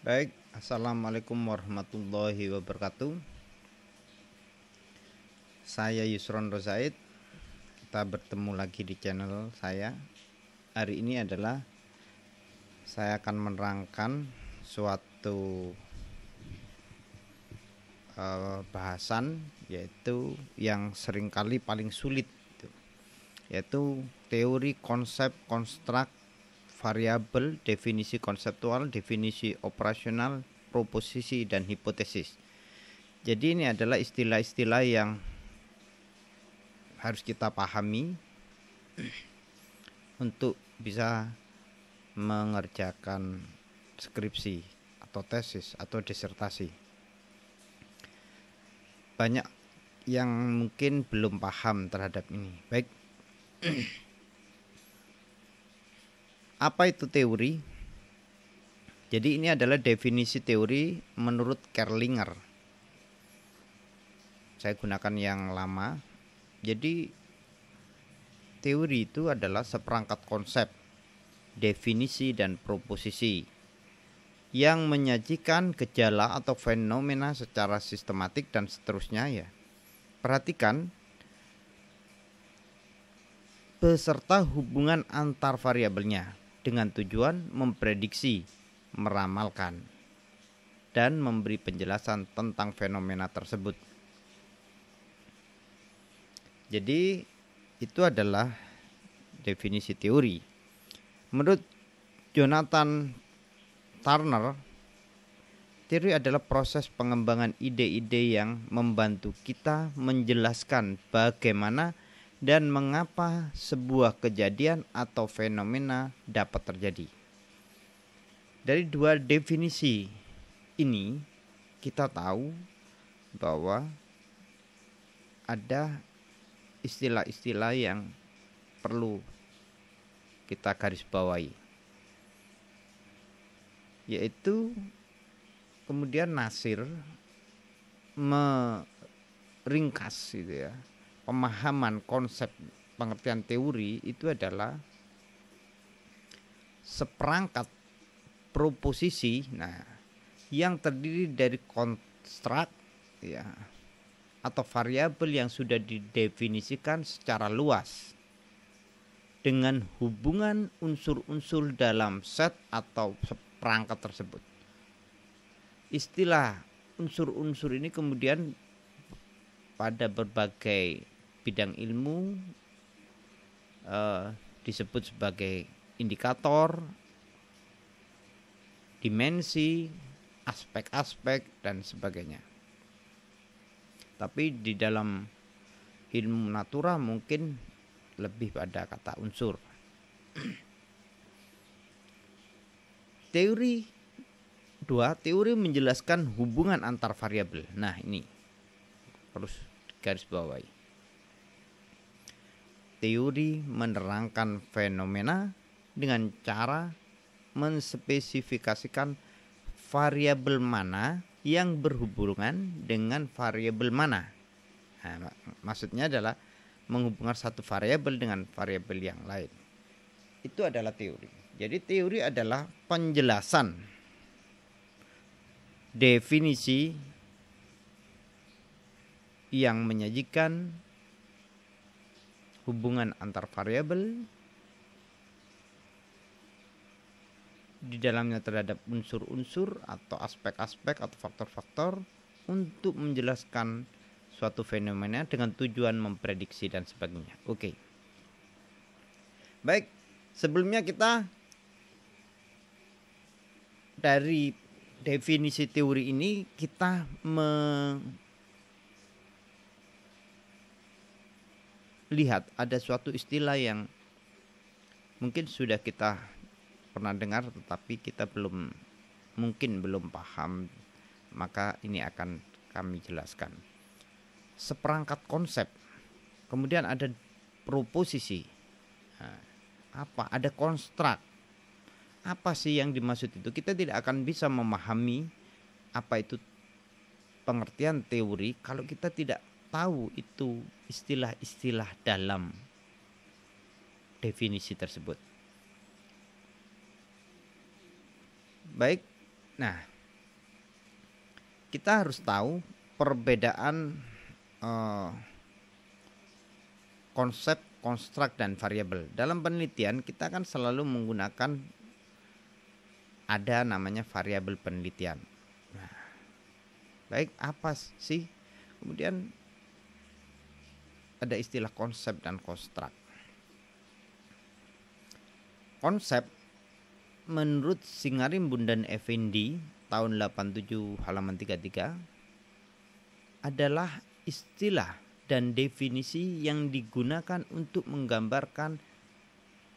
Baik, Assalamualaikum warahmatullahi wabarakatuh Saya Yusron Rozaid Kita bertemu lagi di channel saya Hari ini adalah Saya akan menerangkan suatu eh, bahasan Yaitu yang seringkali paling sulit Yaitu teori konsep konstrak variabel, definisi konseptual, definisi operasional, proposisi dan hipotesis. Jadi ini adalah istilah-istilah yang harus kita pahami untuk bisa mengerjakan skripsi atau tesis atau disertasi. Banyak yang mungkin belum paham terhadap ini. Baik. Apa itu teori? Jadi ini adalah definisi teori menurut Kerlinger. Saya gunakan yang lama. Jadi teori itu adalah seperangkat konsep, definisi dan proposisi yang menyajikan gejala atau fenomena secara sistematik dan seterusnya ya. Perhatikan beserta hubungan antar variabelnya dengan tujuan memprediksi, meramalkan, dan memberi penjelasan tentang fenomena tersebut. Jadi, itu adalah definisi teori. Menurut Jonathan Turner, teori adalah proses pengembangan ide-ide yang membantu kita menjelaskan bagaimana dan mengapa sebuah kejadian atau fenomena dapat terjadi. Dari dua definisi ini, kita tahu bahwa ada istilah-istilah yang perlu kita garis bawahi, yaitu kemudian Nasir meringkas gitu ya pemahaman konsep pengertian teori itu adalah seperangkat proposisi nah yang terdiri dari konstrukt ya atau variabel yang sudah didefinisikan secara luas dengan hubungan unsur-unsur dalam set atau seperangkat tersebut. Istilah unsur-unsur ini kemudian pada berbagai bidang ilmu uh, disebut sebagai indikator, dimensi, aspek-aspek dan sebagainya. Tapi di dalam ilmu natura mungkin lebih pada kata unsur. teori dua teori menjelaskan hubungan antar variabel. Nah, ini harus garis bawahi teori menerangkan fenomena dengan cara menspesifikasikan variabel mana yang berhubungan dengan variabel mana. Nah, maksudnya adalah menghubungkan satu variabel dengan variabel yang lain. Itu adalah teori. Jadi teori adalah penjelasan definisi yang menyajikan hubungan antar variabel di dalamnya terhadap unsur-unsur atau aspek-aspek atau faktor-faktor untuk menjelaskan suatu fenomena dengan tujuan memprediksi dan sebagainya. Oke. Okay. Baik, sebelumnya kita dari definisi teori ini kita me lihat ada suatu istilah yang mungkin sudah kita pernah dengar tetapi kita belum mungkin belum paham maka ini akan kami jelaskan seperangkat konsep kemudian ada proposisi nah, apa ada konstrukt apa sih yang dimaksud itu kita tidak akan bisa memahami apa itu pengertian teori kalau kita tidak tahu itu istilah-istilah dalam definisi tersebut. Baik, nah kita harus tahu perbedaan uh, konsep, konstrukt dan variabel. Dalam penelitian kita akan selalu menggunakan ada namanya variabel penelitian. Nah, baik apa sih? Kemudian ada istilah konsep dan konstrak. Konsep menurut Singarimbun dan Effendi tahun 87 halaman 33 adalah istilah dan definisi yang digunakan untuk menggambarkan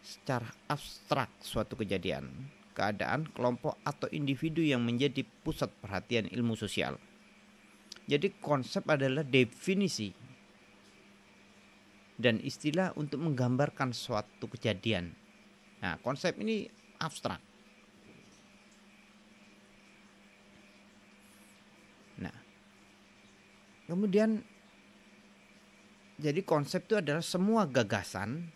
secara abstrak suatu kejadian, keadaan, kelompok atau individu yang menjadi pusat perhatian ilmu sosial. Jadi konsep adalah definisi dan istilah untuk menggambarkan suatu kejadian. Nah, konsep ini abstrak. Nah, kemudian jadi konsep itu adalah semua gagasan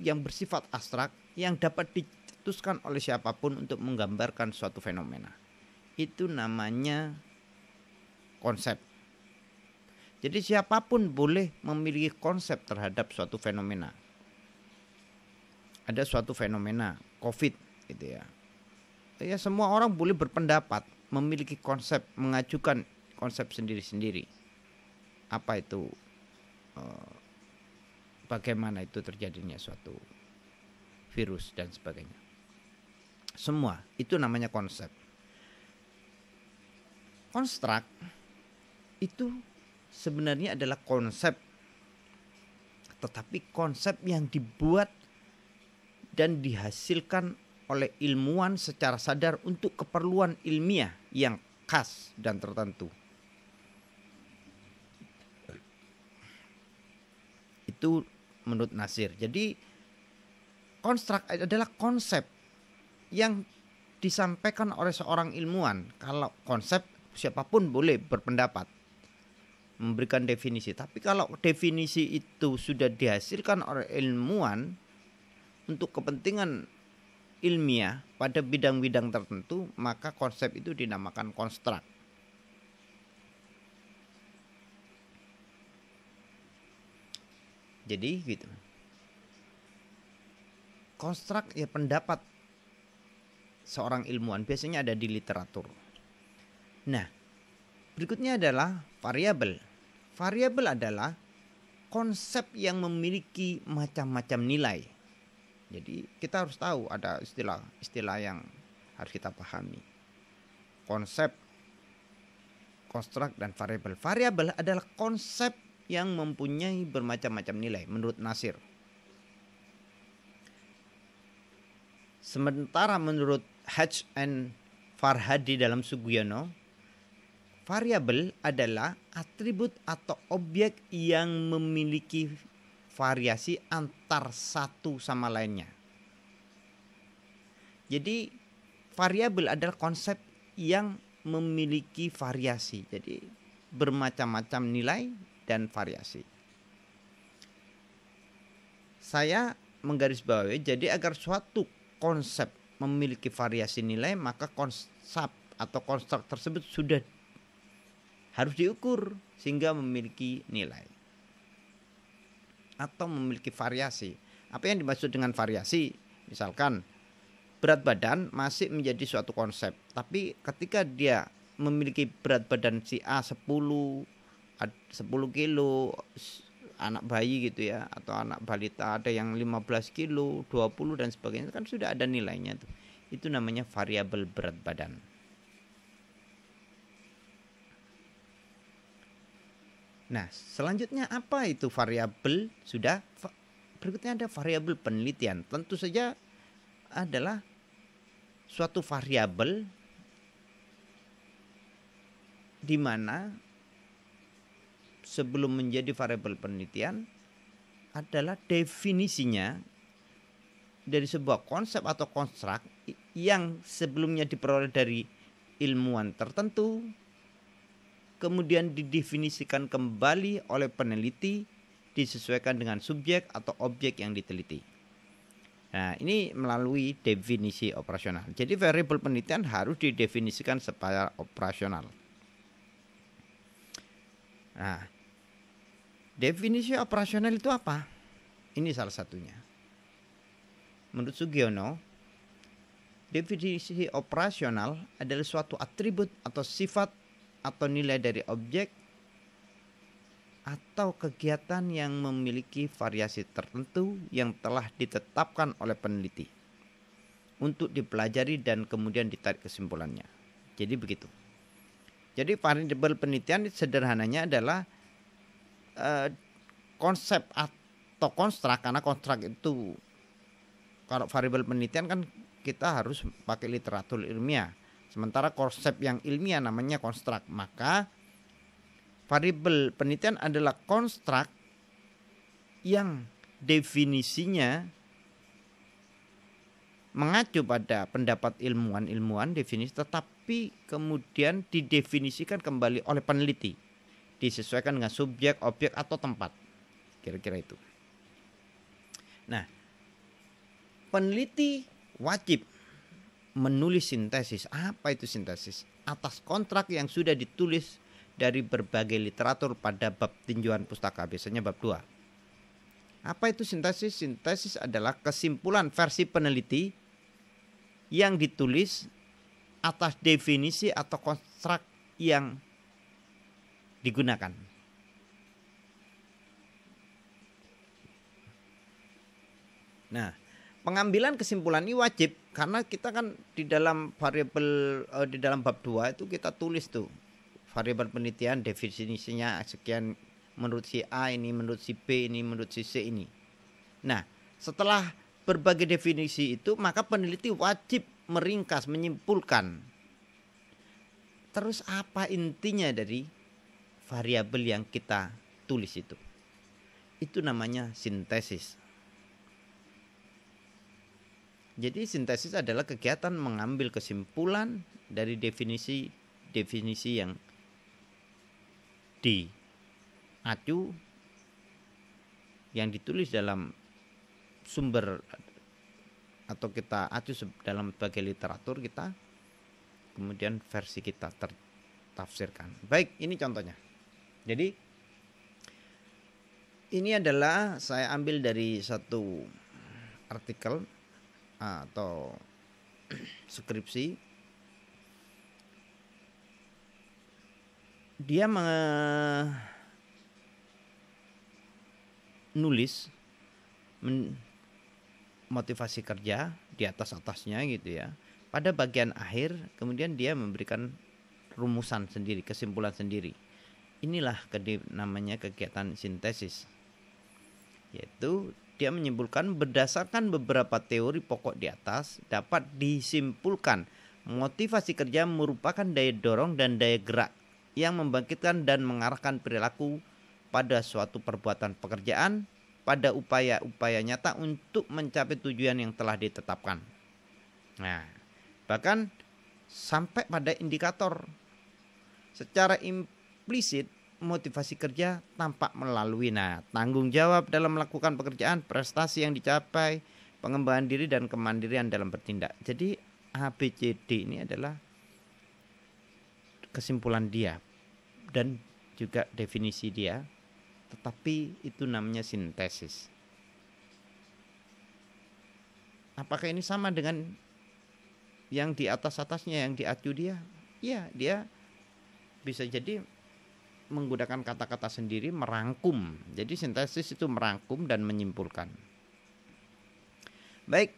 yang bersifat abstrak yang dapat dicetuskan oleh siapapun untuk menggambarkan suatu fenomena. Itu namanya konsep. Jadi siapapun boleh memiliki konsep terhadap suatu fenomena. Ada suatu fenomena COVID gitu ya. Ya semua orang boleh berpendapat, memiliki konsep, mengajukan konsep sendiri-sendiri. Apa itu eh, bagaimana itu terjadinya suatu virus dan sebagainya. Semua itu namanya konsep. Konstrak itu sebenarnya adalah konsep tetapi konsep yang dibuat dan dihasilkan oleh ilmuwan secara sadar untuk keperluan ilmiah yang khas dan tertentu. Itu menurut Nasir. Jadi konstruk adalah konsep yang disampaikan oleh seorang ilmuwan. Kalau konsep siapapun boleh berpendapat memberikan definisi. Tapi kalau definisi itu sudah dihasilkan oleh ilmuwan untuk kepentingan ilmiah pada bidang-bidang tertentu, maka konsep itu dinamakan konstruk. Jadi gitu. Konstruk ya pendapat seorang ilmuwan biasanya ada di literatur. Nah, Berikutnya adalah variabel. Variabel adalah konsep yang memiliki macam-macam nilai. Jadi kita harus tahu ada istilah-istilah yang harus kita pahami. Konsep, konstruk dan variabel. Variabel adalah konsep yang mempunyai bermacam-macam nilai menurut Nasir. Sementara menurut Hatch and Farhadi dalam Sugiono, Variabel adalah atribut atau objek yang memiliki variasi antar satu sama lainnya. Jadi variabel adalah konsep yang memiliki variasi. Jadi bermacam-macam nilai dan variasi. Saya menggarisbawahi jadi agar suatu konsep memiliki variasi nilai maka konsep atau konstruk tersebut sudah harus diukur sehingga memiliki nilai atau memiliki variasi. Apa yang dimaksud dengan variasi? Misalkan berat badan masih menjadi suatu konsep, tapi ketika dia memiliki berat badan si A 10 10 kilo anak bayi gitu ya atau anak balita ada yang 15 kilo, 20 dan sebagainya kan sudah ada nilainya tuh. Itu namanya variabel berat badan. Nah, selanjutnya apa itu variabel? Sudah berikutnya ada variabel penelitian. Tentu saja adalah suatu variabel di mana sebelum menjadi variabel penelitian adalah definisinya dari sebuah konsep atau konstruk yang sebelumnya diperoleh dari ilmuwan tertentu kemudian didefinisikan kembali oleh peneliti disesuaikan dengan subjek atau objek yang diteliti. Nah, ini melalui definisi operasional. Jadi variabel penelitian harus didefinisikan secara operasional. Nah, definisi operasional itu apa? Ini salah satunya. Menurut Sugiono, definisi operasional adalah suatu atribut atau sifat atau nilai dari objek atau kegiatan yang memiliki variasi tertentu yang telah ditetapkan oleh peneliti untuk dipelajari dan kemudian ditarik kesimpulannya. Jadi begitu. Jadi variabel penelitian sederhananya adalah eh, konsep atau konstrak karena konstrak itu kalau variabel penelitian kan kita harus pakai literatur ilmiah Sementara konsep yang ilmiah namanya konstrak. Maka variabel penelitian adalah konstrak yang definisinya mengacu pada pendapat ilmuwan-ilmuwan definisi tetapi kemudian didefinisikan kembali oleh peneliti disesuaikan dengan subjek, objek atau tempat. Kira-kira itu. Nah, peneliti wajib menulis sintesis. Apa itu sintesis? Atas kontrak yang sudah ditulis dari berbagai literatur pada bab tinjauan pustaka, biasanya bab 2. Apa itu sintesis? Sintesis adalah kesimpulan versi peneliti yang ditulis atas definisi atau kontrak yang digunakan. Nah, pengambilan kesimpulan ini wajib karena kita kan di dalam variabel uh, di dalam bab 2 itu kita tulis tuh variabel penelitian definisinya sekian menurut si A ini menurut si B ini menurut si C ini. Nah, setelah berbagai definisi itu maka peneliti wajib meringkas, menyimpulkan. Terus apa intinya dari variabel yang kita tulis itu? Itu namanya sintesis jadi sintesis adalah kegiatan mengambil kesimpulan dari definisi definisi yang diacu yang ditulis dalam sumber atau kita acu dalam sebagai literatur kita kemudian versi kita tertafsirkan. Baik, ini contohnya. Jadi ini adalah saya ambil dari satu artikel atau skripsi dia menulis men motivasi kerja di atas atasnya gitu ya pada bagian akhir kemudian dia memberikan rumusan sendiri kesimpulan sendiri inilah namanya kegiatan sintesis yaitu dia menyimpulkan berdasarkan beberapa teori pokok di atas dapat disimpulkan motivasi kerja merupakan daya dorong dan daya gerak yang membangkitkan dan mengarahkan perilaku pada suatu perbuatan pekerjaan pada upaya-upaya nyata untuk mencapai tujuan yang telah ditetapkan. Nah, bahkan sampai pada indikator secara implisit motivasi kerja tampak melalui nah tanggung jawab dalam melakukan pekerjaan, prestasi yang dicapai, pengembangan diri dan kemandirian dalam bertindak. Jadi ABCD ini adalah kesimpulan dia dan juga definisi dia. Tetapi itu namanya sintesis. Apakah ini sama dengan yang di atas atasnya yang diacu dia? Ya, dia bisa jadi menggunakan kata-kata sendiri merangkum. Jadi sintesis itu merangkum dan menyimpulkan. Baik.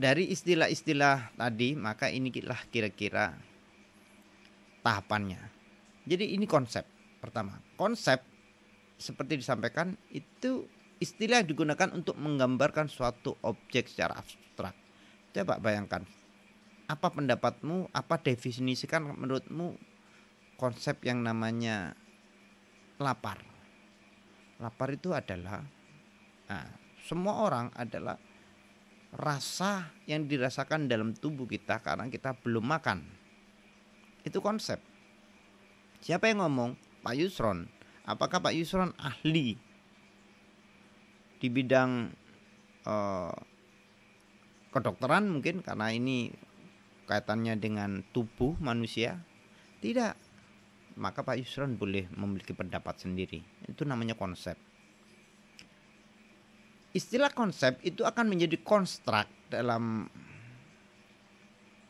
Dari istilah-istilah tadi, maka inilah kira-kira tahapannya. Jadi ini konsep pertama. Konsep seperti disampaikan itu istilah yang digunakan untuk menggambarkan suatu objek secara abstrak. Coba bayangkan apa pendapatmu, apa definisikan menurutmu konsep yang namanya lapar. Lapar itu adalah nah, semua orang adalah rasa yang dirasakan dalam tubuh kita karena kita belum makan. Itu konsep. Siapa yang ngomong? Pak Yusron. Apakah Pak Yusron ahli di bidang eh, kedokteran mungkin karena ini kaitannya dengan tubuh manusia? Tidak, maka Pak Yusron boleh memiliki pendapat sendiri. Itu namanya konsep. Istilah konsep itu akan menjadi konstrak dalam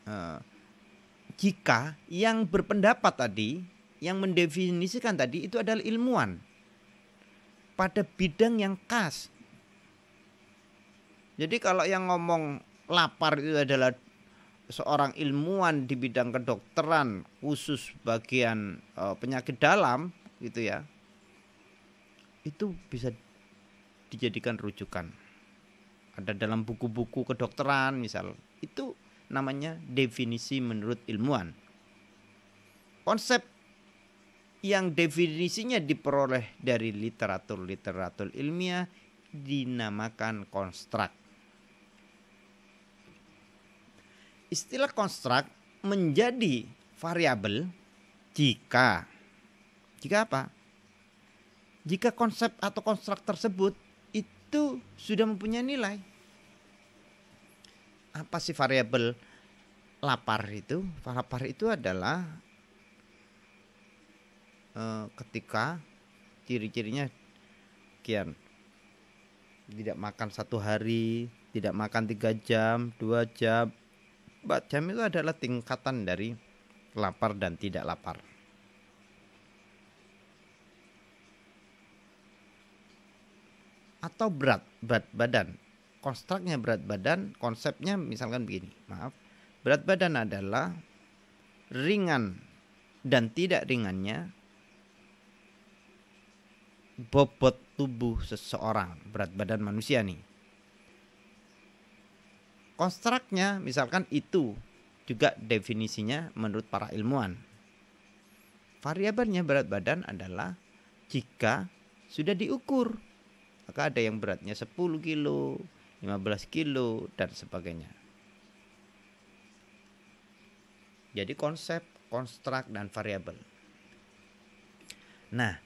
uh, jika yang berpendapat tadi, yang mendefinisikan tadi itu adalah ilmuwan pada bidang yang khas. Jadi kalau yang ngomong lapar itu adalah seorang ilmuwan di bidang kedokteran khusus bagian e, penyakit dalam gitu ya itu bisa dijadikan rujukan ada dalam buku-buku kedokteran misal itu namanya definisi menurut ilmuwan konsep yang definisinya diperoleh dari literatur-literatur ilmiah dinamakan konstrak istilah konstruk menjadi variabel jika jika apa? Jika konsep atau konstruk tersebut itu sudah mempunyai nilai. Apa sih variabel lapar itu? Lapar itu adalah eh, ketika ciri-cirinya kian tidak makan satu hari, tidak makan tiga jam, dua jam, But jam itu adalah tingkatan dari lapar dan tidak lapar. Atau berat, berat badan. Konstruknya berat badan, konsepnya misalkan begini, maaf. Berat badan adalah ringan dan tidak ringannya bobot tubuh seseorang, berat badan manusia nih konstruknya misalkan itu juga definisinya menurut para ilmuwan. Variabelnya berat badan adalah jika sudah diukur. Maka ada yang beratnya 10 kilo, 15 kilo dan sebagainya. Jadi konsep, konstruk dan variabel. Nah,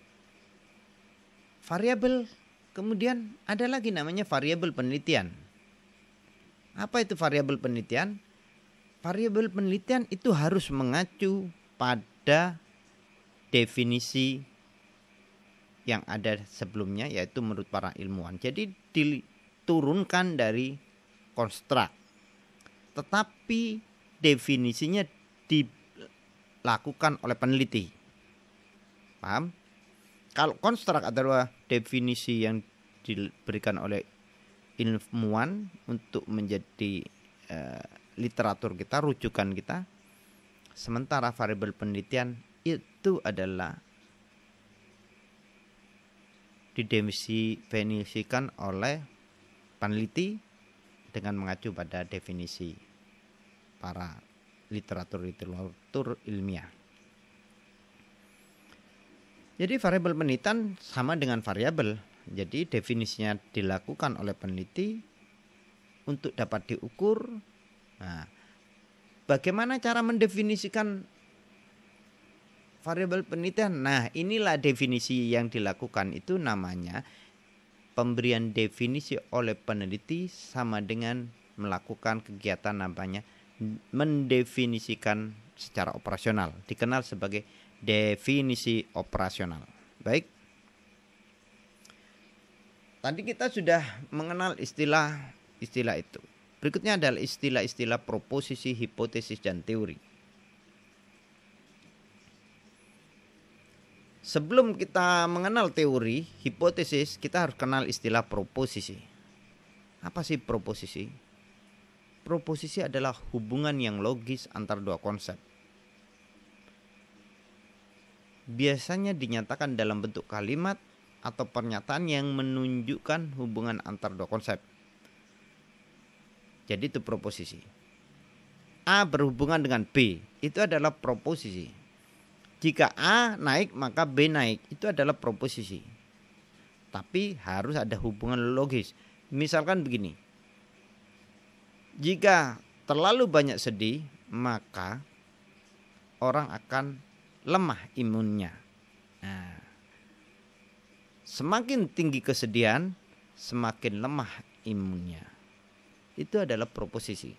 variabel kemudian ada lagi namanya variabel penelitian apa itu variabel penelitian? Variabel penelitian itu harus mengacu pada definisi yang ada sebelumnya yaitu menurut para ilmuwan. Jadi diturunkan dari konstrak. Tetapi definisinya dilakukan oleh peneliti. Paham? Kalau konstrak adalah definisi yang diberikan oleh ilmuwan untuk menjadi uh, literatur kita, rujukan kita. Sementara variabel penelitian itu adalah didefinisikan oleh peneliti dengan mengacu pada definisi para literatur-literatur ilmiah. Jadi variabel penelitian sama dengan variabel jadi definisinya dilakukan oleh peneliti untuk dapat diukur. Nah, bagaimana cara mendefinisikan variabel penelitian? Nah, inilah definisi yang dilakukan itu namanya pemberian definisi oleh peneliti sama dengan melakukan kegiatan namanya mendefinisikan secara operasional, dikenal sebagai definisi operasional. Baik, Tadi kita sudah mengenal istilah-istilah itu. Berikutnya adalah istilah-istilah proposisi, hipotesis, dan teori. Sebelum kita mengenal teori, hipotesis, kita harus kenal istilah proposisi. Apa sih proposisi? Proposisi adalah hubungan yang logis antar dua konsep. Biasanya dinyatakan dalam bentuk kalimat, atau pernyataan yang menunjukkan hubungan antar dua konsep. Jadi itu proposisi. A berhubungan dengan B, itu adalah proposisi. Jika A naik maka B naik, itu adalah proposisi. Tapi harus ada hubungan logis. Misalkan begini. Jika terlalu banyak sedih, maka orang akan lemah imunnya Semakin tinggi kesedihan, semakin lemah imunnya. Itu adalah proposisi.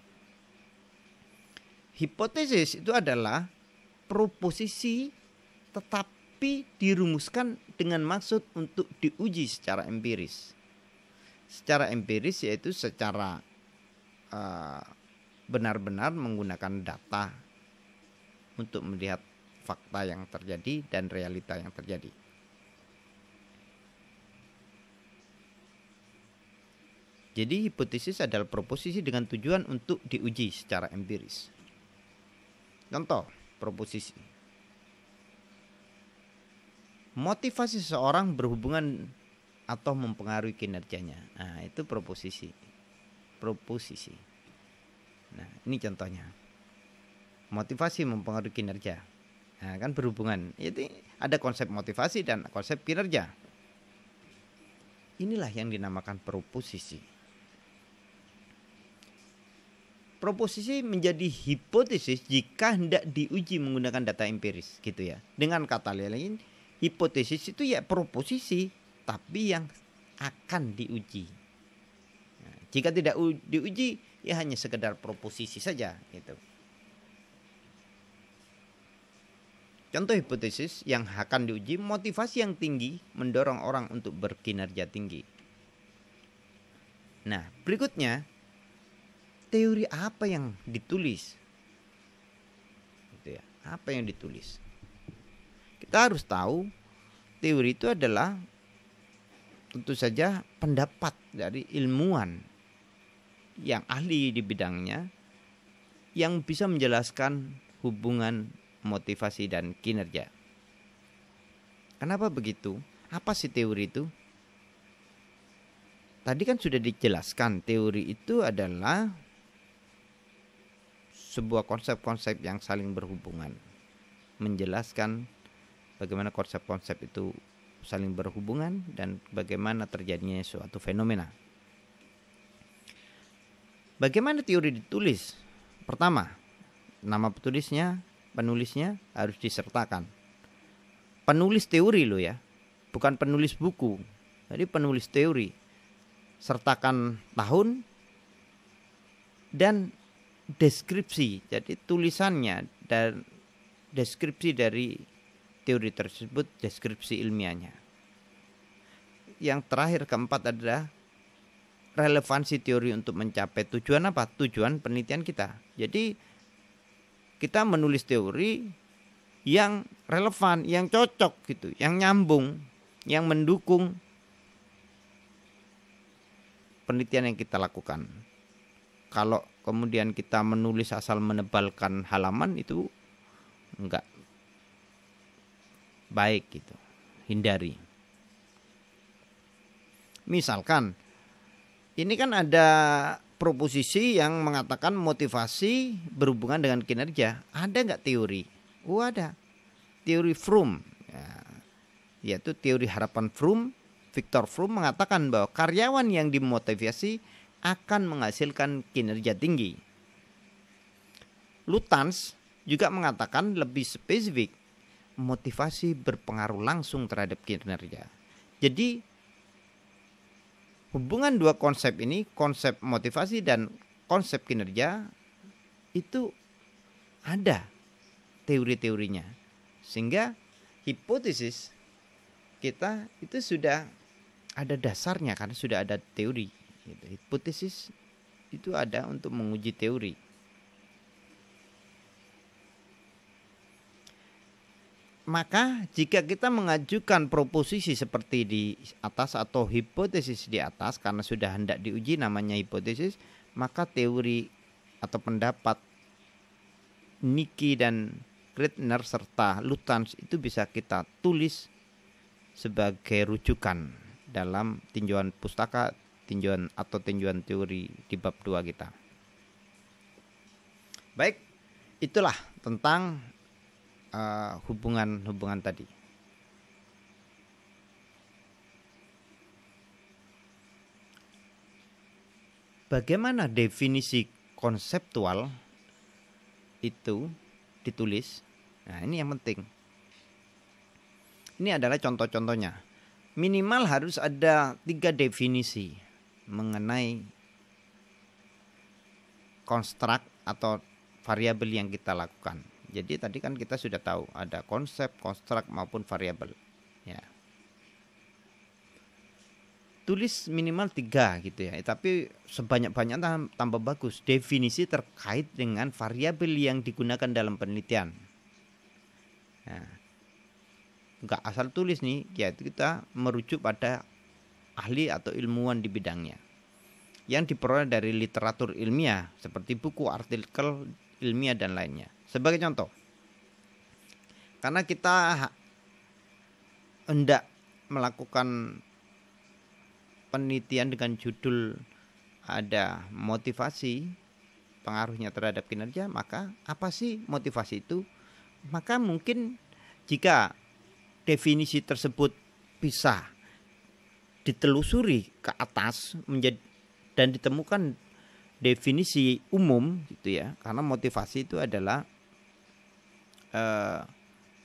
Hipotesis itu adalah proposisi tetapi dirumuskan dengan maksud untuk diuji secara empiris. Secara empiris yaitu secara eh, benar-benar uh, menggunakan data untuk melihat fakta yang terjadi dan realita yang terjadi. Jadi hipotesis adalah proposisi dengan tujuan untuk diuji secara empiris. Contoh proposisi. Motivasi seseorang berhubungan atau mempengaruhi kinerjanya. Nah, itu proposisi. Proposisi. Nah, ini contohnya. Motivasi mempengaruhi kinerja. Nah, kan berhubungan. Jadi ada konsep motivasi dan konsep kinerja. Inilah yang dinamakan proposisi. Proposisi menjadi hipotesis jika hendak diuji menggunakan data empiris gitu ya. Dengan kata lain, hipotesis itu ya proposisi tapi yang akan diuji. Nah, jika tidak diuji ya hanya sekedar proposisi saja gitu. Contoh hipotesis yang akan diuji motivasi yang tinggi mendorong orang untuk berkinerja tinggi. Nah, berikutnya teori apa yang ditulis gitu ya apa yang ditulis kita harus tahu teori itu adalah tentu saja pendapat dari ilmuwan yang ahli di bidangnya yang bisa menjelaskan hubungan motivasi dan kinerja. Kenapa begitu? Apa sih teori itu? Tadi kan sudah dijelaskan teori itu adalah sebuah konsep-konsep yang saling berhubungan. Menjelaskan bagaimana konsep-konsep itu saling berhubungan dan bagaimana terjadinya suatu fenomena. Bagaimana teori ditulis? Pertama, nama penulisnya, penulisnya harus disertakan. Penulis teori lo ya, bukan penulis buku. Jadi penulis teori sertakan tahun dan deskripsi, jadi tulisannya dan deskripsi dari teori tersebut, deskripsi ilmiahnya. Yang terakhir keempat adalah relevansi teori untuk mencapai tujuan apa? Tujuan penelitian kita. Jadi kita menulis teori yang relevan, yang cocok gitu, yang nyambung, yang mendukung penelitian yang kita lakukan. Kalau kemudian kita menulis asal menebalkan halaman itu enggak baik gitu. Hindari. Misalkan ini kan ada proposisi yang mengatakan motivasi berhubungan dengan kinerja. Ada nggak teori? Oh ada. Teori Frum Ya, yaitu teori harapan Frum Victor Frum mengatakan bahwa karyawan yang dimotivasi akan menghasilkan kinerja tinggi. Lutans juga mengatakan lebih spesifik, motivasi berpengaruh langsung terhadap kinerja. Jadi hubungan dua konsep ini, konsep motivasi dan konsep kinerja itu ada teori-teorinya. Sehingga hipotesis kita itu sudah ada dasarnya karena sudah ada teori. Gitu. Hipotesis itu ada untuk menguji teori. Maka jika kita mengajukan proposisi seperti di atas atau hipotesis di atas karena sudah hendak diuji namanya hipotesis, maka teori atau pendapat Niki dan Kretner serta Lutans itu bisa kita tulis sebagai rujukan dalam tinjauan pustaka tinjauan atau tinjauan teori di bab 2 kita. Baik, itulah tentang eh, hubungan-hubungan uh, hubungan -hubungan tadi. Bagaimana definisi konseptual itu ditulis? Nah, ini yang penting. Ini adalah contoh-contohnya. Minimal harus ada tiga definisi mengenai konstruk atau variabel yang kita lakukan. Jadi tadi kan kita sudah tahu ada konsep, konstruk maupun variabel. Ya. Tulis minimal tiga gitu ya, tapi sebanyak banyak tambah bagus. Definisi terkait dengan variabel yang digunakan dalam penelitian. Nah, asal tulis nih, yaitu kita merujuk pada ahli atau ilmuwan di bidangnya yang diperoleh dari literatur ilmiah seperti buku, artikel ilmiah dan lainnya. Sebagai contoh, karena kita hendak melakukan penelitian dengan judul ada motivasi pengaruhnya terhadap kinerja, maka apa sih motivasi itu? Maka mungkin jika definisi tersebut bisa ditelusuri ke atas menjadi dan ditemukan definisi umum gitu ya karena motivasi itu adalah uh,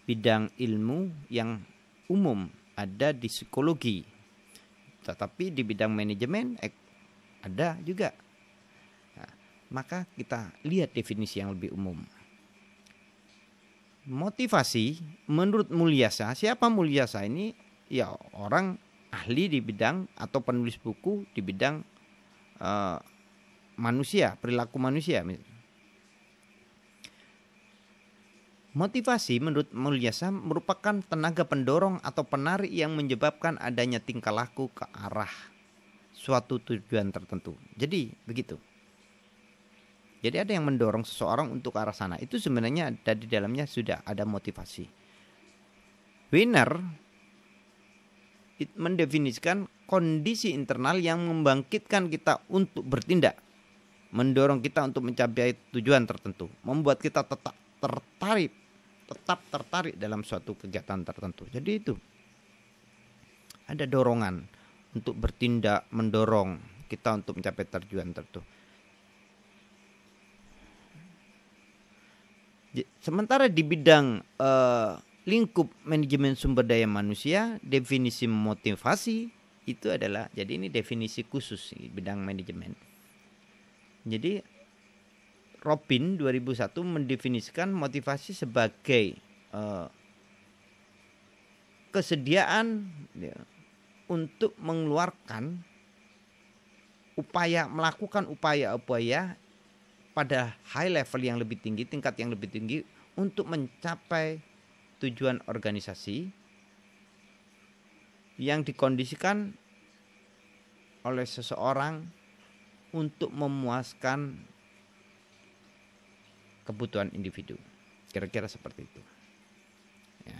bidang ilmu yang umum ada di psikologi tetapi di bidang manajemen eh, ada juga nah, maka kita lihat definisi yang lebih umum motivasi menurut Mulyasa siapa Mulyasa ini ya orang ahli di bidang atau penulis buku di bidang uh, manusia, perilaku manusia. Motivasi menurut Mulyasa merupakan tenaga pendorong atau penarik yang menyebabkan adanya tingkah laku ke arah suatu tujuan tertentu. Jadi begitu. Jadi ada yang mendorong seseorang untuk arah sana. Itu sebenarnya ada di dalamnya sudah ada motivasi. Winner mendefinisikan kondisi internal yang membangkitkan kita untuk bertindak, mendorong kita untuk mencapai tujuan tertentu, membuat kita tetap tertarik, tetap tertarik dalam suatu kegiatan tertentu. Jadi itu ada dorongan untuk bertindak, mendorong kita untuk mencapai tujuan tertentu. Sementara di bidang uh, lingkup manajemen sumber daya manusia, definisi motivasi itu adalah jadi ini definisi khusus di bidang manajemen. Jadi Robin 2001 mendefinisikan motivasi sebagai uh, kesediaan ya, untuk mengeluarkan upaya melakukan upaya-upaya pada high level yang lebih tinggi, tingkat yang lebih tinggi untuk mencapai tujuan organisasi yang dikondisikan oleh seseorang untuk memuaskan kebutuhan individu. Kira-kira seperti itu. Ya.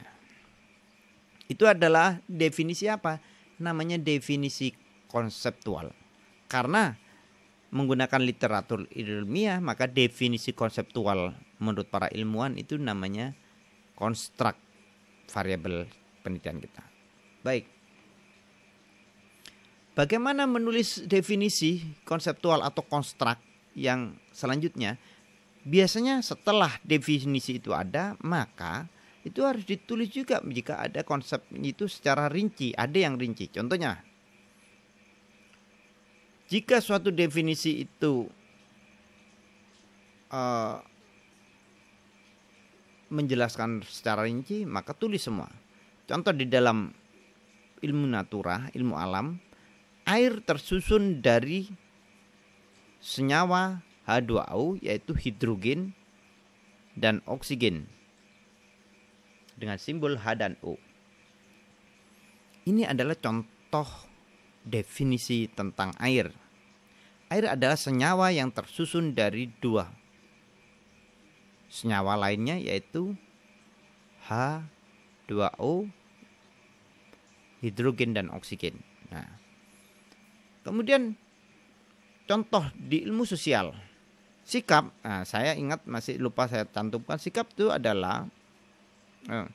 Itu adalah definisi apa? Namanya definisi konseptual. Karena menggunakan literatur ilmiah, maka definisi konseptual menurut para ilmuwan itu namanya konstruk variabel penelitian kita. Baik. Bagaimana menulis definisi konseptual atau konstruk yang selanjutnya? Biasanya setelah definisi itu ada, maka itu harus ditulis juga jika ada konsep itu secara rinci, ada yang rinci. Contohnya, jika suatu definisi itu uh, menjelaskan secara rinci maka tulis semua. Contoh di dalam ilmu natura, ilmu alam, air tersusun dari senyawa H2O yaitu hidrogen dan oksigen dengan simbol H dan O. Ini adalah contoh definisi tentang air. Air adalah senyawa yang tersusun dari dua senyawa lainnya yaitu H2O hidrogen dan oksigen. Nah, kemudian contoh di ilmu sosial sikap. Nah, saya ingat masih lupa saya cantumkan sikap itu adalah eh,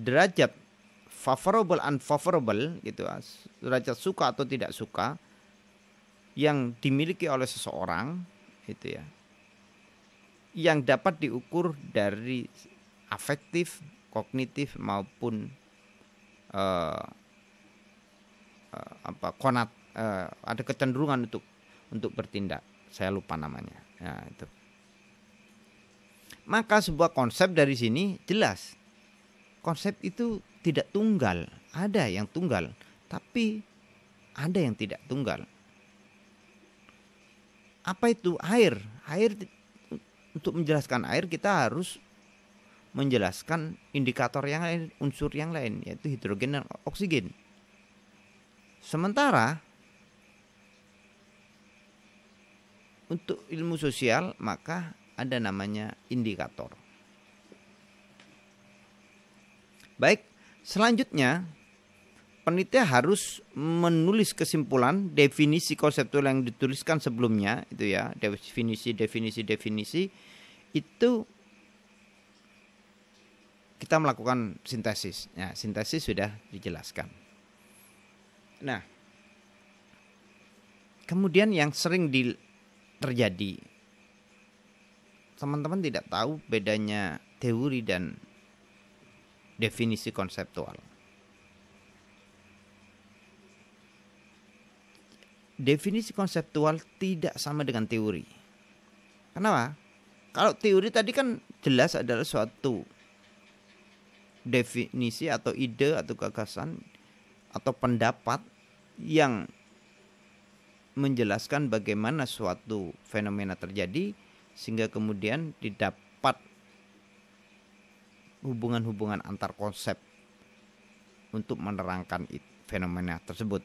derajat favorable unfavorable gitu ah, derajat suka atau tidak suka yang dimiliki oleh seseorang gitu ya yang dapat diukur dari afektif, kognitif maupun uh, uh, apa konat uh, ada kecenderungan untuk untuk bertindak. Saya lupa namanya. Nah, itu. Maka sebuah konsep dari sini jelas. Konsep itu tidak tunggal. Ada yang tunggal, tapi ada yang tidak tunggal. Apa itu air? Air untuk menjelaskan air kita harus menjelaskan indikator yang lain, unsur yang lain yaitu hidrogen dan oksigen. Sementara untuk ilmu sosial maka ada namanya indikator. Baik, selanjutnya penitia harus menulis kesimpulan definisi konseptual yang dituliskan sebelumnya itu ya definisi definisi definisi itu kita melakukan sintesis. Ya, sintesis sudah dijelaskan. Nah, kemudian yang sering di, terjadi teman-teman tidak tahu bedanya teori dan definisi konseptual definisi konseptual tidak sama dengan teori. Kenapa? Kalau teori tadi kan jelas adalah suatu definisi atau ide atau gagasan atau pendapat yang menjelaskan bagaimana suatu fenomena terjadi sehingga kemudian didapat hubungan-hubungan antar konsep untuk menerangkan fenomena tersebut.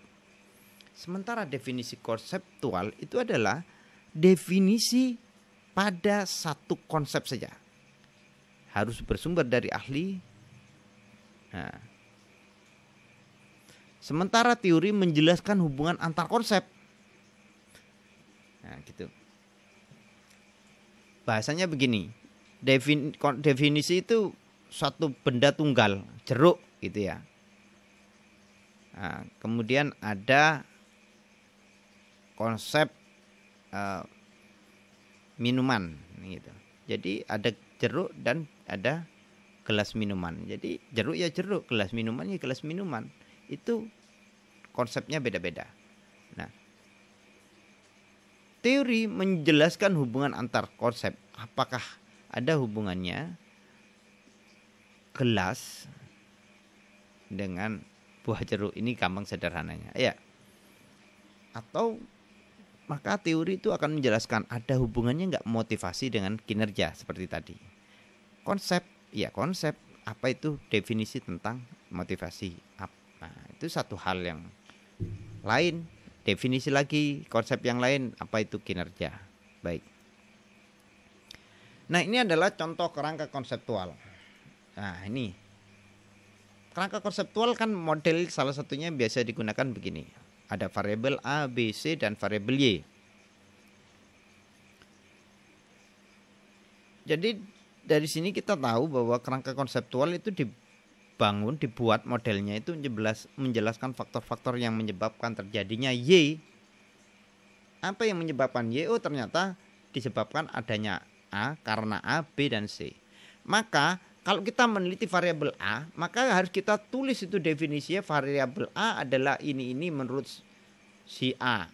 Sementara definisi konseptual itu adalah definisi pada satu konsep saja. Harus bersumber dari ahli. Nah. Sementara teori menjelaskan hubungan antar konsep. Nah, gitu. Bahasanya begini. definisi itu suatu benda tunggal, jeruk gitu ya. Nah, kemudian ada konsep uh, minuman gitu. Jadi ada jeruk dan ada gelas minuman. Jadi jeruk ya jeruk, gelas minuman ya gelas minuman. Itu konsepnya beda-beda. Nah, teori menjelaskan hubungan antar konsep. Apakah ada hubungannya gelas dengan buah jeruk ini gampang sederhananya. Ya. Atau maka teori itu akan menjelaskan ada hubungannya nggak motivasi dengan kinerja seperti tadi. Konsep, ya konsep apa itu definisi tentang motivasi. Nah, itu satu hal yang lain. Definisi lagi konsep yang lain apa itu kinerja. Baik. Nah, ini adalah contoh kerangka konseptual. Nah, ini kerangka konseptual kan model salah satunya biasa digunakan begini ada variabel A, B, C dan variabel Y. Jadi dari sini kita tahu bahwa kerangka konseptual itu dibangun, dibuat modelnya itu menjelaskan faktor-faktor yang menyebabkan terjadinya Y. Apa yang menyebabkan Y? Oh, ternyata disebabkan adanya A karena A, B dan C. Maka kalau kita meneliti variabel A, maka harus kita tulis itu definisinya variabel A adalah ini ini menurut si A.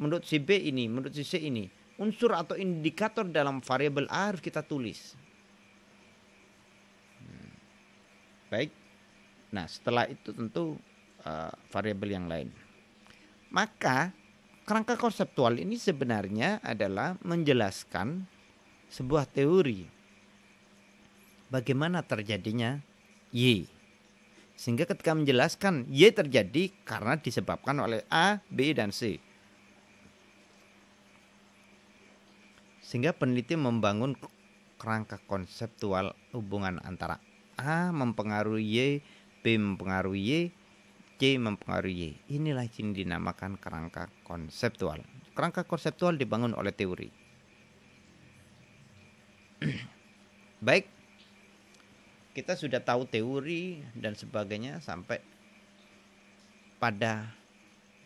Menurut si B ini, menurut si C ini. Unsur atau indikator dalam variabel A harus kita tulis. Hmm. Baik. Nah, setelah itu tentu uh, variabel yang lain. Maka kerangka konseptual ini sebenarnya adalah menjelaskan sebuah teori bagaimana terjadinya Y. Sehingga ketika menjelaskan Y terjadi karena disebabkan oleh A, B, dan C. Sehingga peneliti membangun kerangka konseptual hubungan antara A mempengaruhi Y, B mempengaruhi Y, C mempengaruhi Y. Inilah yang dinamakan kerangka konseptual. Kerangka konseptual dibangun oleh teori. Baik, kita sudah tahu teori dan sebagainya sampai pada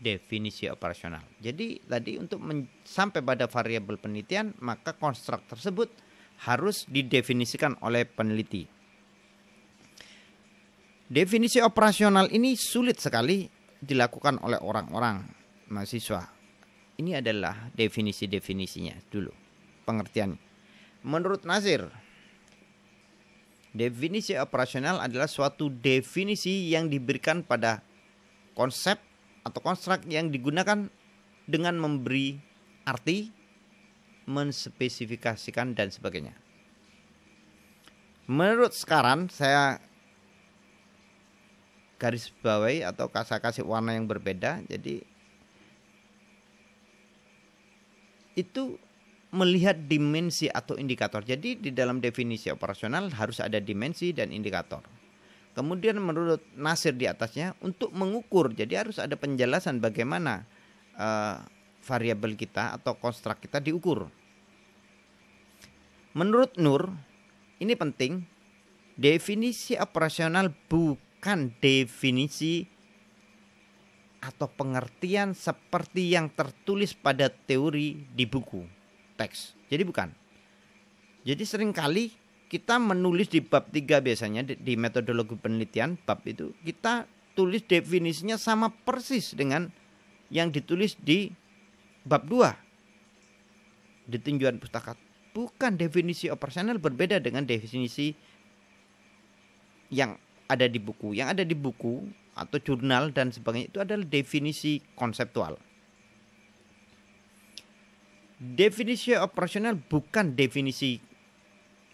definisi operasional. Jadi tadi untuk sampai pada variabel penelitian maka konstruk tersebut harus didefinisikan oleh peneliti. Definisi operasional ini sulit sekali dilakukan oleh orang-orang mahasiswa. Ini adalah definisi-definisinya dulu pengertian. Menurut Nasir, Definisi operasional adalah suatu definisi yang diberikan pada konsep atau konstruk yang digunakan dengan memberi arti, menspesifikasikan dan sebagainya. Menurut sekarang saya garis bawahi atau kasih kasih warna yang berbeda. Jadi itu melihat dimensi atau indikator. Jadi di dalam definisi operasional harus ada dimensi dan indikator. Kemudian menurut Nasir di atasnya untuk mengukur, jadi harus ada penjelasan bagaimana uh, variabel kita atau konstruk kita diukur. Menurut Nur, ini penting. Definisi operasional bukan definisi atau pengertian seperti yang tertulis pada teori di buku teks. Jadi bukan. Jadi seringkali kita menulis di bab 3 biasanya di, di metodologi penelitian bab itu kita tulis definisinya sama persis dengan yang ditulis di bab 2 di tinjuan pustaka. Bukan definisi operasional berbeda dengan definisi yang ada di buku. Yang ada di buku atau jurnal dan sebagainya itu adalah definisi konseptual definisi operasional bukan definisi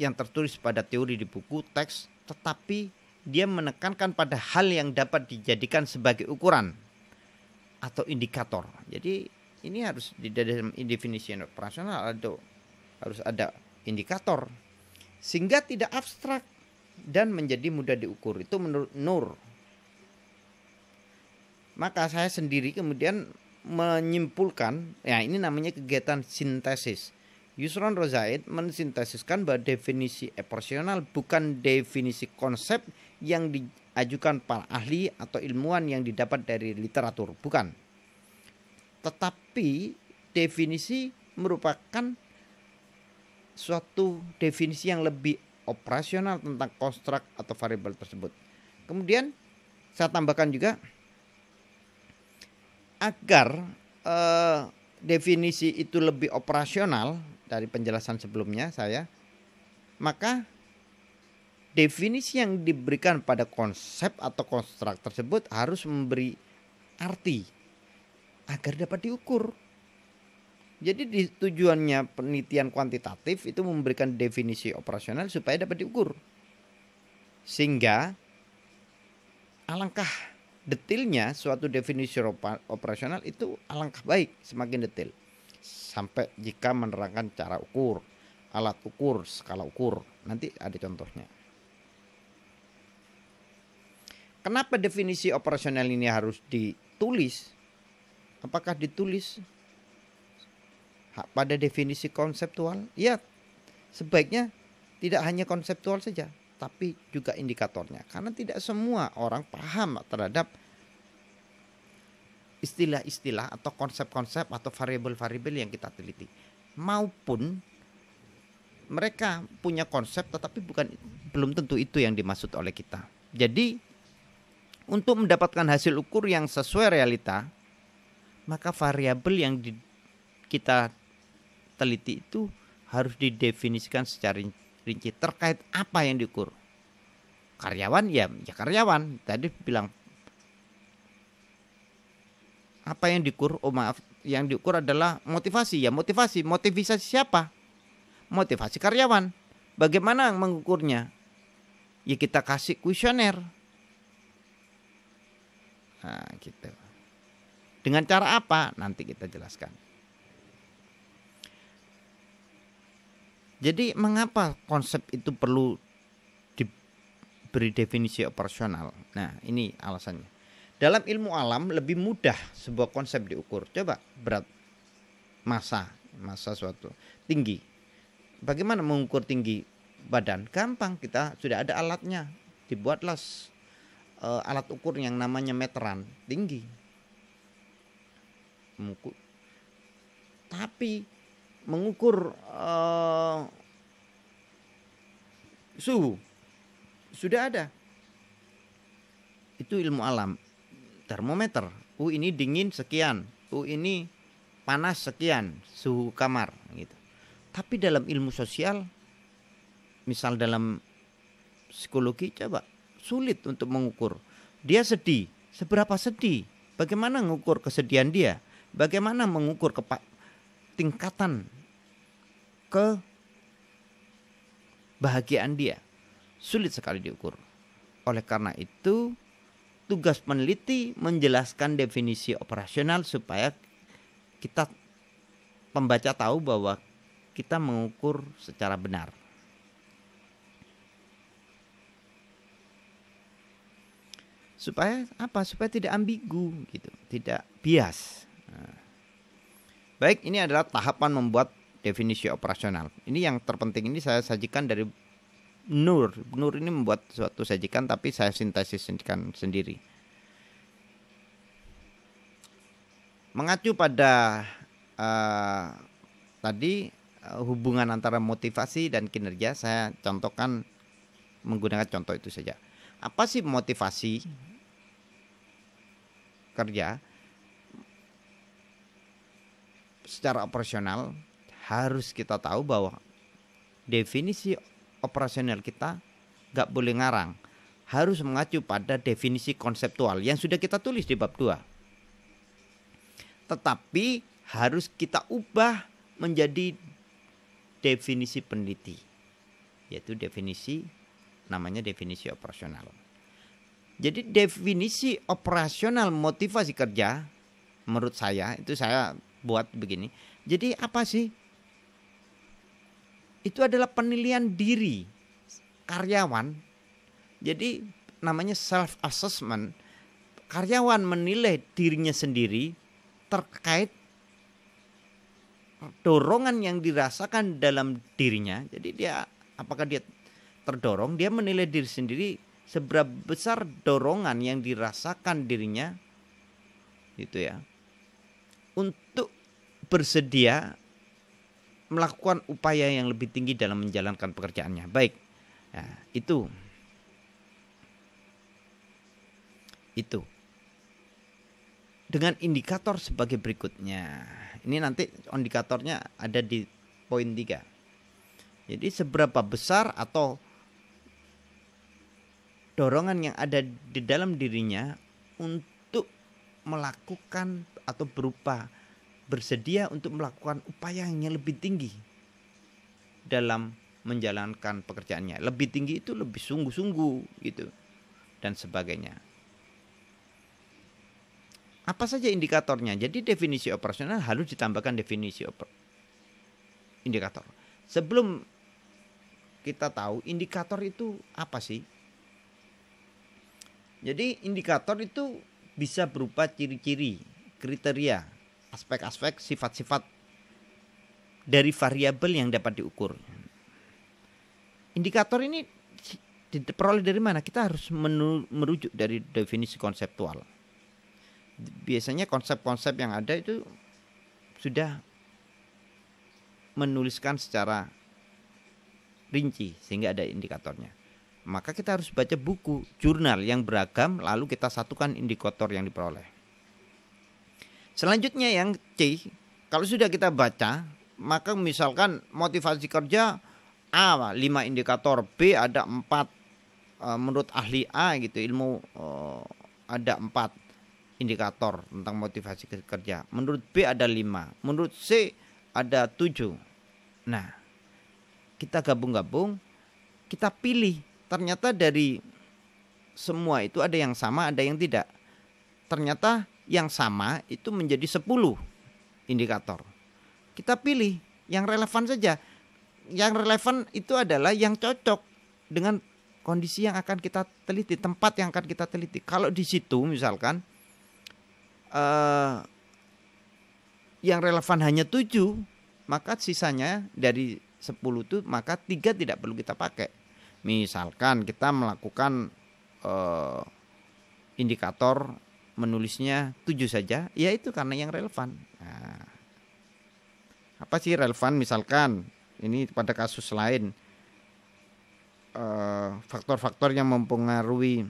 yang tertulis pada teori di buku teks, tetapi dia menekankan pada hal yang dapat dijadikan sebagai ukuran atau indikator. Jadi ini harus di dalam definisi operasional atau harus ada indikator sehingga tidak abstrak dan menjadi mudah diukur. Itu menurut Nur. Maka saya sendiri kemudian menyimpulkan, ya ini namanya kegiatan sintesis. Yusron Rozaid mensintesiskan bahwa definisi eporsional bukan definisi konsep yang diajukan para ahli atau ilmuwan yang didapat dari literatur, bukan. Tetapi definisi merupakan suatu definisi yang lebih operasional tentang konstruk atau variabel tersebut. Kemudian saya tambahkan juga agar uh, definisi itu lebih operasional dari penjelasan sebelumnya saya, maka definisi yang diberikan pada konsep atau konstruk tersebut harus memberi arti agar dapat diukur. Jadi di, tujuannya penelitian kuantitatif itu memberikan definisi operasional supaya dapat diukur. Sehingga alangkah detailnya suatu definisi operasional itu alangkah baik semakin detail sampai jika menerangkan cara ukur, alat ukur, skala ukur. Nanti ada contohnya. Kenapa definisi operasional ini harus ditulis? Apakah ditulis pada definisi konseptual? Ya, sebaiknya tidak hanya konseptual saja, tapi juga indikatornya. Karena tidak semua orang paham terhadap istilah-istilah atau konsep-konsep atau variabel-variabel yang kita teliti. Maupun mereka punya konsep tetapi bukan belum tentu itu yang dimaksud oleh kita. Jadi untuk mendapatkan hasil ukur yang sesuai realita, maka variabel yang di, kita teliti itu harus didefinisikan secara rinci terkait apa yang diukur. Karyawan ya, ya karyawan. Tadi bilang apa yang diukur? Oh maaf, yang diukur adalah motivasi ya motivasi. Motivasi siapa? Motivasi karyawan. Bagaimana mengukurnya? Ya kita kasih kuesioner. Nah, gitu. Dengan cara apa? Nanti kita jelaskan. Jadi mengapa konsep itu perlu diberi definisi operasional? Nah, ini alasannya. Dalam ilmu alam lebih mudah sebuah konsep diukur. Coba berat massa, massa suatu tinggi. Bagaimana mengukur tinggi badan? Gampang, kita sudah ada alatnya. Dibuatlah eh, uh, alat ukur yang namanya meteran tinggi. Tapi mengukur uh, suhu sudah ada itu ilmu alam termometer uh ini dingin sekian uh ini panas sekian suhu kamar gitu tapi dalam ilmu sosial misal dalam psikologi coba sulit untuk mengukur dia sedih seberapa sedih bagaimana mengukur kesedihan dia bagaimana mengukur kepa tingkatan ke bahagiaan dia sulit sekali diukur. Oleh karena itu, tugas peneliti menjelaskan definisi operasional supaya kita pembaca tahu bahwa kita mengukur secara benar. Supaya apa? Supaya tidak ambigu gitu, tidak bias. Baik, ini adalah tahapan membuat definisi operasional. Ini yang terpenting ini saya sajikan dari Nur. Nur ini membuat suatu sajikan tapi saya sintesis sajikan sendiri. Mengacu pada uh, tadi uh, hubungan antara motivasi dan kinerja, saya contohkan menggunakan contoh itu saja. Apa sih motivasi kerja? secara operasional harus kita tahu bahwa definisi operasional kita nggak boleh ngarang harus mengacu pada definisi konseptual yang sudah kita tulis di bab 2 tetapi harus kita ubah menjadi definisi peneliti yaitu definisi namanya definisi operasional jadi definisi operasional motivasi kerja menurut saya itu saya buat begini. Jadi apa sih? Itu adalah penilaian diri karyawan. Jadi namanya self assessment. Karyawan menilai dirinya sendiri terkait dorongan yang dirasakan dalam dirinya. Jadi dia apakah dia terdorong, dia menilai diri sendiri seberapa besar dorongan yang dirasakan dirinya. Gitu ya untuk bersedia melakukan upaya yang lebih tinggi dalam menjalankan pekerjaannya. Baik, ya, itu, itu. Dengan indikator sebagai berikutnya. Ini nanti indikatornya ada di poin tiga. Jadi seberapa besar atau dorongan yang ada di dalam dirinya untuk melakukan atau berupa bersedia untuk melakukan upaya yang lebih tinggi dalam menjalankan pekerjaannya. Lebih tinggi itu lebih sungguh-sungguh gitu dan sebagainya. Apa saja indikatornya? Jadi definisi operasional harus ditambahkan definisi oper indikator. Sebelum kita tahu indikator itu apa sih? Jadi indikator itu bisa berupa ciri-ciri kriteria, aspek-aspek, sifat-sifat dari variabel yang dapat diukur. Indikator ini diperoleh dari mana? Kita harus merujuk dari definisi konseptual. Biasanya konsep-konsep yang ada itu sudah menuliskan secara rinci sehingga ada indikatornya. Maka kita harus baca buku, jurnal yang beragam lalu kita satukan indikator yang diperoleh. Selanjutnya yang C, kalau sudah kita baca, maka misalkan motivasi kerja A 5 indikator, B ada 4 e, menurut ahli A gitu ilmu e, ada 4 indikator tentang motivasi kerja. Menurut B ada 5, menurut C ada 7. Nah, kita gabung-gabung, kita pilih. Ternyata dari semua itu ada yang sama, ada yang tidak. Ternyata yang sama itu menjadi 10 indikator. Kita pilih yang relevan saja. Yang relevan itu adalah yang cocok dengan kondisi yang akan kita teliti, tempat yang akan kita teliti. Kalau di situ misalkan eh, yang relevan hanya 7, maka sisanya dari 10 itu maka tiga tidak perlu kita pakai. Misalkan kita melakukan eh, indikator menulisnya tujuh saja, ya itu karena yang relevan. Nah, apa sih relevan? Misalkan ini pada kasus lain eh, faktor-faktor uh, yang mempengaruhi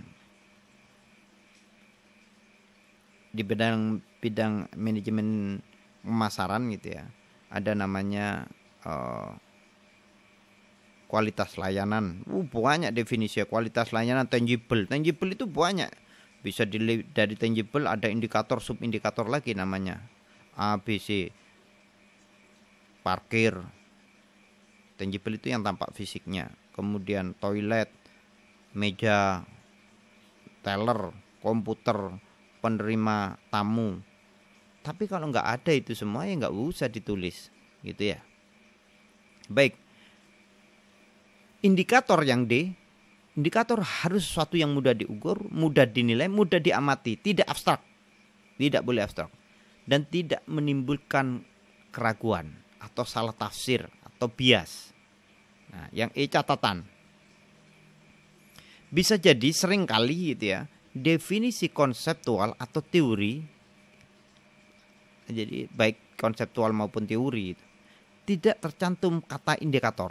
di bidang bidang manajemen pemasaran gitu ya. Ada namanya uh, kualitas layanan. Uh, banyak definisi ya, kualitas layanan tangible. Tangible itu banyak bisa dili, dari tangible ada indikator sub indikator lagi namanya. ABC Parkir. Tangible itu yang tampak fisiknya. Kemudian toilet, meja, teller, komputer, penerima tamu. Tapi kalau nggak ada itu semua ya nggak usah ditulis, gitu ya. Baik, indikator yang D Indikator harus sesuatu yang mudah diukur, mudah dinilai, mudah diamati, tidak abstrak. Tidak boleh abstrak. Dan tidak menimbulkan keraguan atau salah tafsir atau bias. Nah, yang E catatan. Bisa jadi sering kali gitu ya, definisi konseptual atau teori jadi baik konseptual maupun teori tidak tercantum kata indikator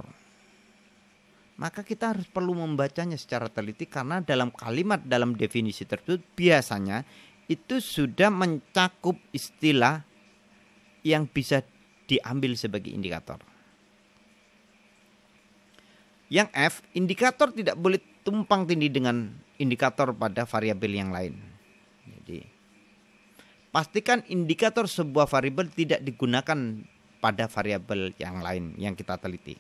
maka kita harus perlu membacanya secara teliti karena dalam kalimat dalam definisi tersebut biasanya itu sudah mencakup istilah yang bisa diambil sebagai indikator. Yang F, indikator tidak boleh tumpang tindih dengan indikator pada variabel yang lain. Jadi pastikan indikator sebuah variabel tidak digunakan pada variabel yang lain yang kita teliti.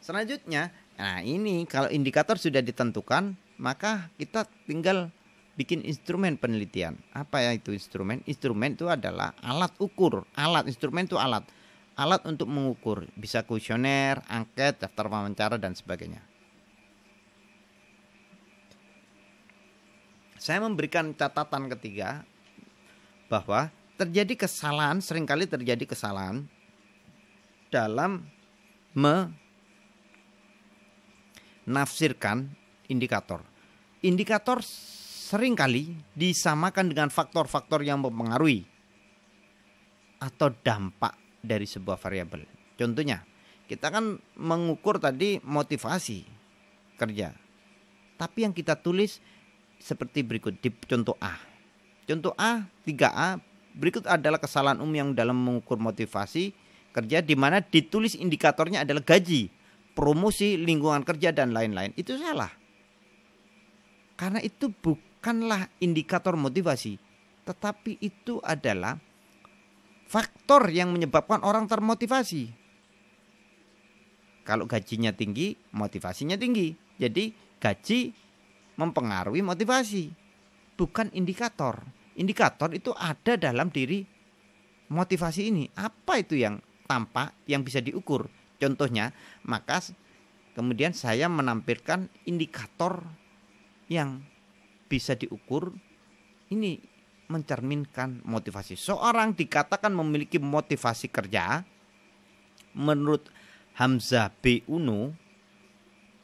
Selanjutnya, nah ini kalau indikator sudah ditentukan, maka kita tinggal bikin instrumen penelitian. Apa ya itu instrumen? Instrumen itu adalah alat ukur. Alat instrumen itu alat. Alat untuk mengukur, bisa kuesioner, angket, daftar wawancara dan sebagainya. Saya memberikan catatan ketiga bahwa terjadi kesalahan, seringkali terjadi kesalahan dalam me nafsirkan indikator. Indikator seringkali disamakan dengan faktor-faktor yang mempengaruhi atau dampak dari sebuah variabel. Contohnya, kita kan mengukur tadi motivasi kerja. Tapi yang kita tulis seperti berikut di contoh A. Contoh A, 3A, berikut adalah kesalahan umum yang dalam mengukur motivasi kerja di mana ditulis indikatornya adalah gaji promosi lingkungan kerja dan lain-lain itu salah. Karena itu bukanlah indikator motivasi, tetapi itu adalah faktor yang menyebabkan orang termotivasi. Kalau gajinya tinggi, motivasinya tinggi. Jadi gaji mempengaruhi motivasi, bukan indikator. Indikator itu ada dalam diri motivasi ini. Apa itu yang tampak yang bisa diukur? Contohnya, maka kemudian saya menampilkan indikator yang bisa diukur ini mencerminkan motivasi. Seorang dikatakan memiliki motivasi kerja menurut Hamzah B. Uno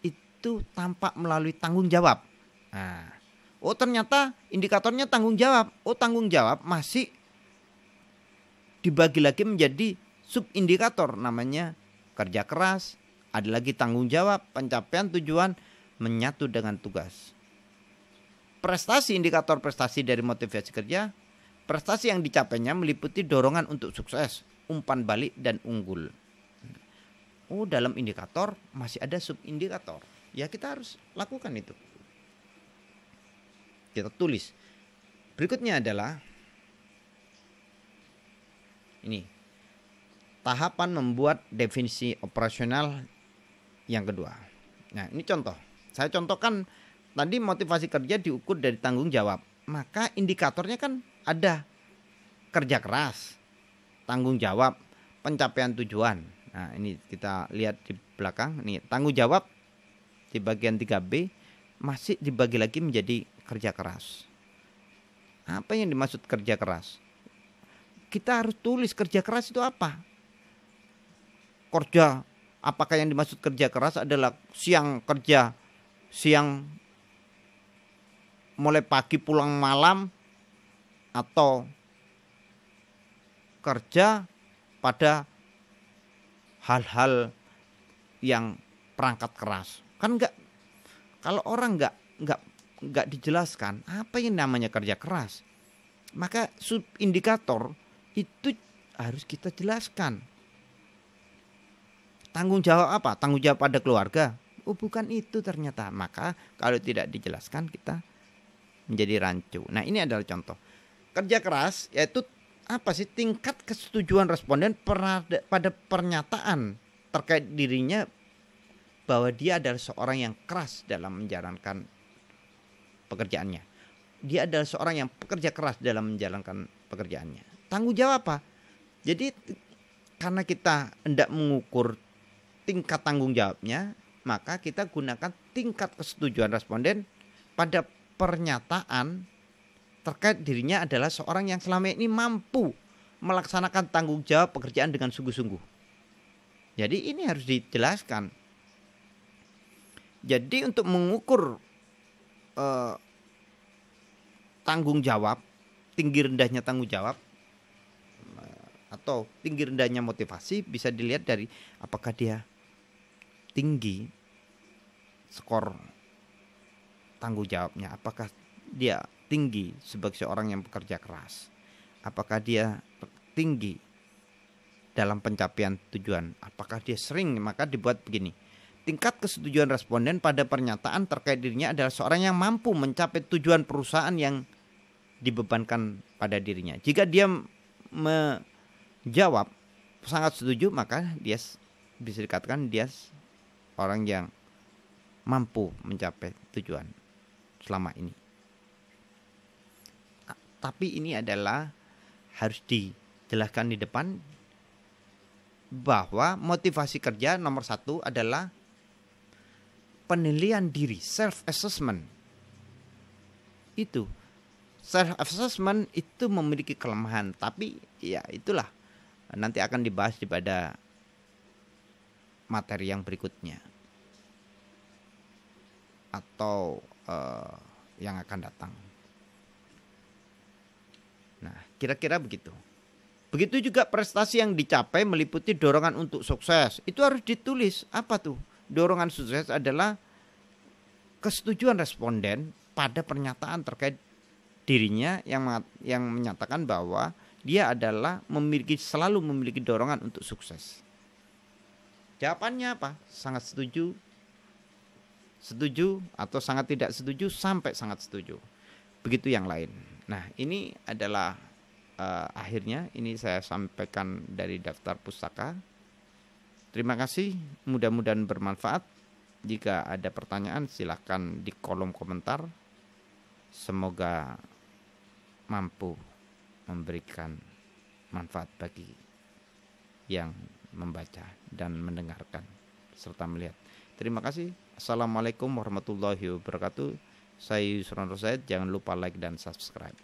itu tampak melalui tanggung jawab. Nah, oh ternyata indikatornya tanggung jawab. Oh tanggung jawab masih dibagi lagi menjadi sub indikator namanya kerja keras, ada lagi tanggung jawab, pencapaian tujuan menyatu dengan tugas. Prestasi indikator prestasi dari motivasi kerja, prestasi yang dicapainya meliputi dorongan untuk sukses, umpan balik dan unggul. Oh, dalam indikator masih ada subindikator. Ya kita harus lakukan itu. Kita tulis. Berikutnya adalah ini tahapan membuat definisi operasional yang kedua. Nah, ini contoh. Saya contohkan tadi motivasi kerja diukur dari tanggung jawab. Maka indikatornya kan ada kerja keras, tanggung jawab, pencapaian tujuan. Nah, ini kita lihat di belakang. Ini tanggung jawab di bagian 3B masih dibagi lagi menjadi kerja keras. Apa yang dimaksud kerja keras? Kita harus tulis kerja keras itu apa? kerja. Apakah yang dimaksud kerja keras adalah siang kerja, siang mulai pagi pulang malam atau kerja pada hal-hal yang perangkat keras. Kan enggak kalau orang enggak enggak enggak dijelaskan apa yang namanya kerja keras, maka sub indikator itu harus kita jelaskan. Tanggung jawab apa? Tanggung jawab pada keluarga. Oh, bukan itu ternyata. Maka kalau tidak dijelaskan kita menjadi rancu. Nah, ini adalah contoh. Kerja keras yaitu apa sih tingkat kesetujuan responden pada pernyataan terkait dirinya bahwa dia adalah seorang yang keras dalam menjalankan pekerjaannya. Dia adalah seorang yang pekerja keras dalam menjalankan pekerjaannya. Tanggung jawab apa? Jadi karena kita hendak mengukur tingkat tanggung jawabnya, maka kita gunakan tingkat kesetujuan responden pada pernyataan terkait dirinya adalah seorang yang selama ini mampu melaksanakan tanggung jawab pekerjaan dengan sungguh-sungguh. Jadi ini harus dijelaskan. Jadi untuk mengukur eh, tanggung jawab, tinggi rendahnya tanggung jawab eh, atau tinggi rendahnya motivasi bisa dilihat dari apakah dia tinggi skor tanggung jawabnya apakah dia tinggi sebagai seorang yang bekerja keras apakah dia tinggi dalam pencapaian tujuan apakah dia sering maka dibuat begini tingkat kesetujuan responden pada pernyataan terkait dirinya adalah seorang yang mampu mencapai tujuan perusahaan yang dibebankan pada dirinya jika dia menjawab sangat setuju maka dia bisa dikatakan dia orang yang mampu mencapai tujuan selama ini. Tapi ini adalah harus dijelaskan di depan bahwa motivasi kerja nomor satu adalah penilaian diri, self assessment. Itu self assessment itu memiliki kelemahan, tapi ya itulah nanti akan dibahas di pada materi yang berikutnya atau uh, yang akan datang. Nah, kira-kira begitu. Begitu juga prestasi yang dicapai meliputi dorongan untuk sukses. Itu harus ditulis. Apa tuh? Dorongan sukses adalah kesetujuan responden pada pernyataan terkait dirinya yang yang menyatakan bahwa dia adalah memiliki selalu memiliki dorongan untuk sukses. Jawabannya apa? Sangat setuju, setuju atau sangat tidak setuju sampai sangat setuju. Begitu yang lain. Nah, ini adalah uh, akhirnya ini saya sampaikan dari daftar pustaka. Terima kasih, mudah-mudahan bermanfaat. Jika ada pertanyaan silahkan di kolom komentar. Semoga mampu memberikan manfaat bagi yang membaca dan mendengarkan serta melihat. Terima kasih. Assalamualaikum warahmatullahi wabarakatuh. Saya Yusron Rosaid, jangan lupa like dan subscribe.